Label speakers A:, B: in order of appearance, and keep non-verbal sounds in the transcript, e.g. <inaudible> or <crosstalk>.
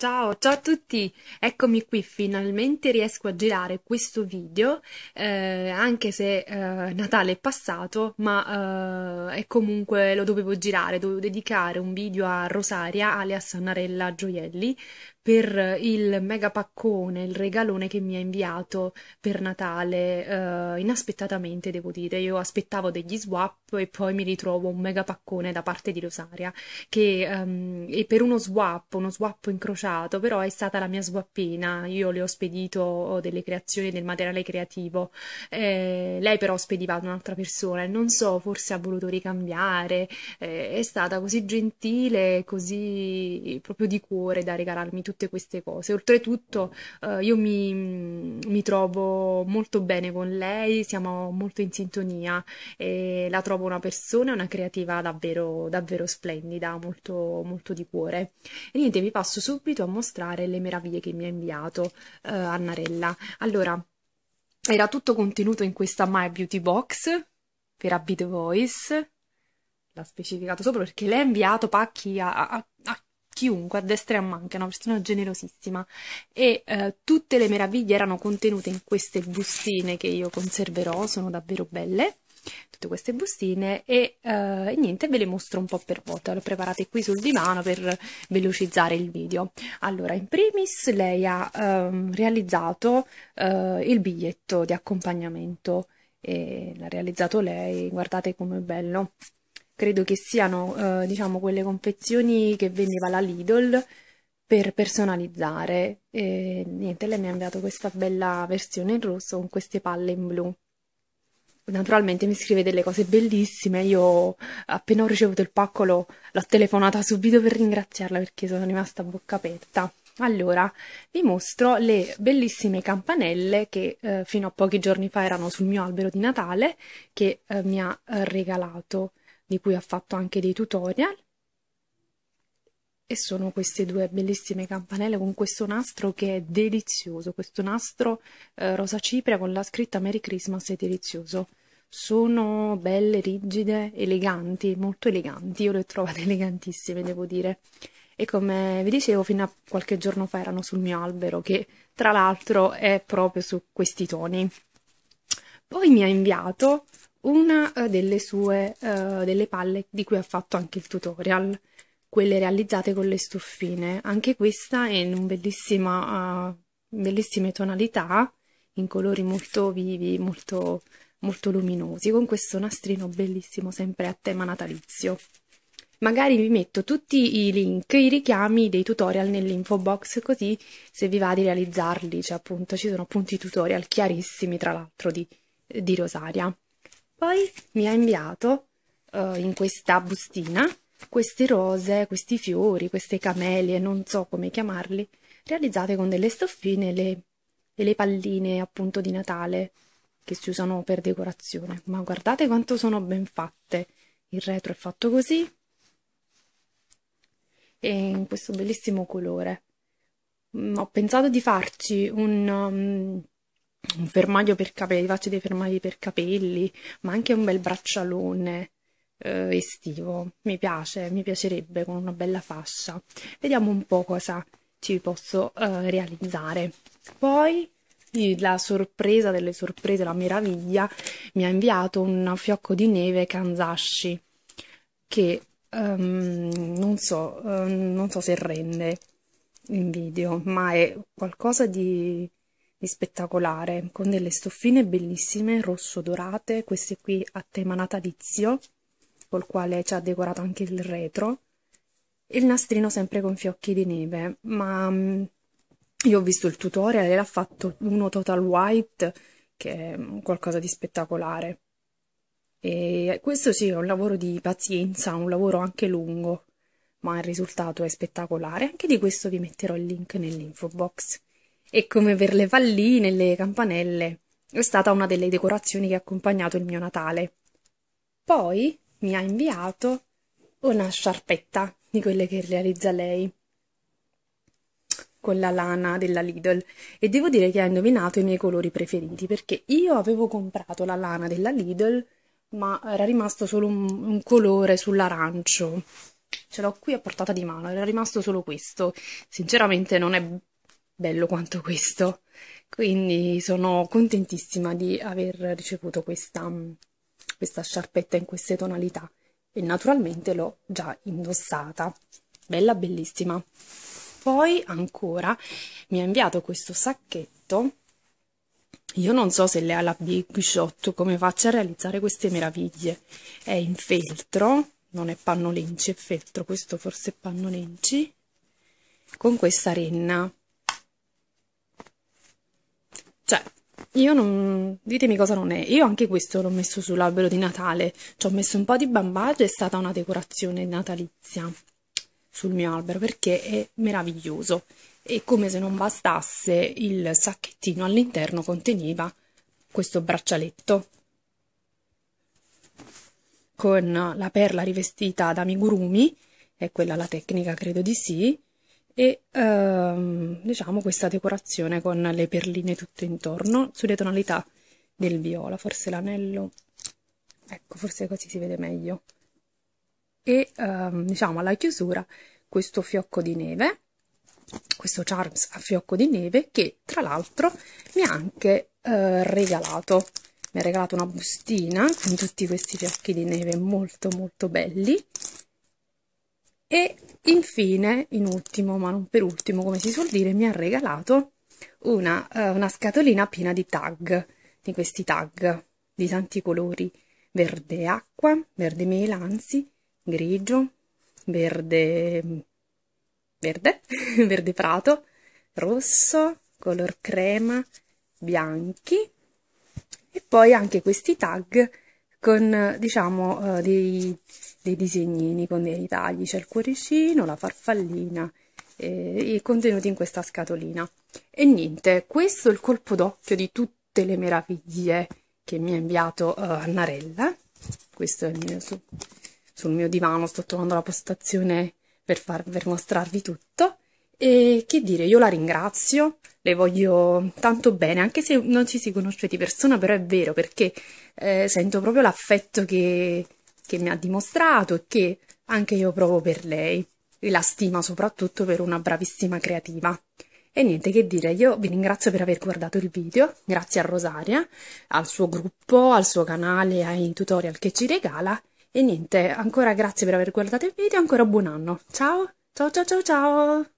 A: Ciao, ciao a tutti! Eccomi qui, finalmente riesco a girare questo video, eh, anche se eh, Natale è passato, ma eh, comunque lo dovevo girare, dovevo dedicare un video a Rosaria, alias Narella Gioielli, per il mega paccone, il regalone che mi ha inviato per Natale, uh, inaspettatamente devo dire, io aspettavo degli swap e poi mi ritrovo un mega paccone da parte di Rosaria, che um, ehm, è per uno swap, uno swap incrociato, però è stata la mia swappina, io le ho spedito delle creazioni, del materiale creativo, eh, lei però spediva ad un'altra persona e non so, forse ha voluto ricambiare, eh, è stata così gentile, così proprio di cuore da regalarmi tutto tutte queste cose. Oltretutto, eh, io mi, mi, trovo molto bene con lei, siamo molto in sintonia e la trovo una persona, una creativa davvero, davvero splendida, molto, molto di cuore. E niente, vi passo subito a mostrare le meraviglie che mi ha inviato eh, Annarella. Allora, era tutto contenuto in questa My Beauty Box per Abit Voice l'ha specificato sopra perché lei ha inviato pacchi a, a, a chiunque a destra e a manca, una persona generosissima e eh, tutte le meraviglie erano contenute in queste bustine che io conserverò, sono davvero belle tutte queste bustine e eh, niente ve le mostro un po' per volta le ho preparate qui sul divano per velocizzare il video allora in primis lei ha ehm, realizzato eh, il biglietto di accompagnamento e l'ha realizzato lei guardate com'è bello credo che siano eh, diciamo quelle confezioni che vendeva la Lidl per personalizzare e niente lei mi ha inviato questa bella versione in rosso con queste palle in blu naturalmente mi scrive delle cose bellissime io appena ho ricevuto il piccolo l'ho telefonata subito per ringraziarla perché sono rimasta a bocca aperta allora, vi mostro le bellissime campanelle che eh, fino a pochi giorni fa erano sul mio albero di Natale che eh, mi ha eh, regalato di cui ha fatto anche dei tutorial. E sono queste due bellissime campanelle con questo nastro che è delizioso, questo nastro eh, rosa cipria con la scritta Merry Christmas è delizioso. Sono belle, rigide, eleganti, molto eleganti, io le ho trovate <laughs> elegantissime devo dire. E come vi dicevo, fino a qualche giorno fa erano sul mio albero, che tra l'altro è proprio su questi toni. Poi mi ha inviato una eh, delle sue uh, delle palle di cui ha fatto anche il tutorial, quelle realizzate con le stoffine. Anche questa è in bellissima, uh, bellissime tonalità, in colori molto vivi, molto, molto luminosi, con questo nastrino bellissimo sempre a tema natalizio. Magari vi metto tutti i link, i richiami dei tutorial nell'info box, così se vi va di realizzarli, cioè appunto ci sono appunto i tutorial chiarissimi tra l'altro di, di Rosaria. Poi mi ha inviato uh, in questa bustina queste rose, questi fiori, queste camelie, non so come chiamarli, realizzate con delle stoffine e le, e le palline appunto di Natale che si usano per decorazione. Ma guardate quanto sono ben fatte. Il retro è fatto così e in questo bellissimo colore. Mm, ho pensato di farci un, um, un fermaglio per capelli, faccio dei fermagli per capelli, ma anche un bel braccialone eh, estivo. Mi piace, mi piacerebbe con una bella fascia. Vediamo un po' cosa ci posso eh, realizzare. Poi la sorpresa delle sorprese, la meraviglia, mi ha inviato un fiocco di neve Kanzashi che um, non, so, um, non so se rende in video, ma è qualcosa di di spettacolare, con delle stoffine bellissime, rosso-dorate, queste qui a tema natalizio, col quale ci ha decorato anche il retro, e il nastrino sempre con fiocchi di neve, ma io ho visto il tutorial e l'ha fatto uno total white, che è qualcosa di spettacolare. E questo sì, è un lavoro di pazienza, un lavoro anche lungo, ma il risultato è spettacolare. Anche di questo vi metterò il link nell'info box e come per le palline e le campanelle è stata una delle decorazioni che ha accompagnato il mio Natale. Poi mi ha inviato una sciarpetta di quelle che realizza lei con la lana della Lidl e devo dire che ha indovinato i miei colori preferiti perché io avevo comprato la lana della Lidl ma era rimasto solo un, un colore sull'arancio ce l'ho qui a portata di mano era rimasto solo questo sinceramente non è bello quanto questo. Quindi sono contentissima di aver ricevuto questa, mm, questa sciarpetta in queste tonalità e naturalmente l'ho già indossata. Bella bellissima. Poi ancora mi ha inviato questo sacchetto. Io non so se lei ha la Big Shot come faccia a realizzare queste meraviglie. È in feltro, non è panno lenci, è feltro, questo forse è panno lenci, con questa renna Io non... ditemi cosa non è. Io anche questo l'ho messo sull'albero di Natale. Ci ho messo un po' di bambagio, è stata una decorazione natalizia sul mio albero perché è meraviglioso. E come se non bastasse, il sacchettino all'interno conteneva questo braccialetto con la perla rivestita da amigurumi, è quella la tecnica, credo di sì, e ehm, diciamo questa decorazione con le perline tutto intorno sulle tonalità del viola, forse l'anello, ecco forse così si vede meglio e ehm, diciamo alla chiusura questo fiocco di neve questo charms a fiocco di neve che tra l'altro mi ha anche eh, regalato mi ha regalato una bustina con tutti questi fiocchi di neve molto molto belli e infine, in ultimo, ma non per ultimo, come si suol dire, mi ha regalato una, eh, una scatolina piena di tag, di questi tag di tanti colori, verde acqua, verde mela, anzi, grigio, verde verde, <laughs> verde prato, rosso, color crema, bianchi e poi anche questi tag con diciamo eh, dei, dei, disegnini con dei ritagli, c'è il cuoricino, la farfallina e eh, i contenuti in questa scatolina. E niente, questo è il colpo d'occhio di tutte le meraviglie che mi ha inviato uh, Annarella. Questo è il mio, su, sul mio divano, sto trovando la postazione per, far, per mostrarvi tutto. E che dire, io la ringrazio, le voglio tanto bene, anche se non ci si conosce di persona, però è vero perché eh, sento proprio l'affetto che, che mi ha dimostrato e che anche io provo per lei e la stima soprattutto per una bravissima creativa. E niente che dire, io vi ringrazio per aver guardato il video, grazie a Rosaria, al suo gruppo, al suo canale, ai tutorial che ci regala. E niente, ancora grazie per aver guardato il video, ancora buon anno. Ciao, ciao ciao ciao ciao!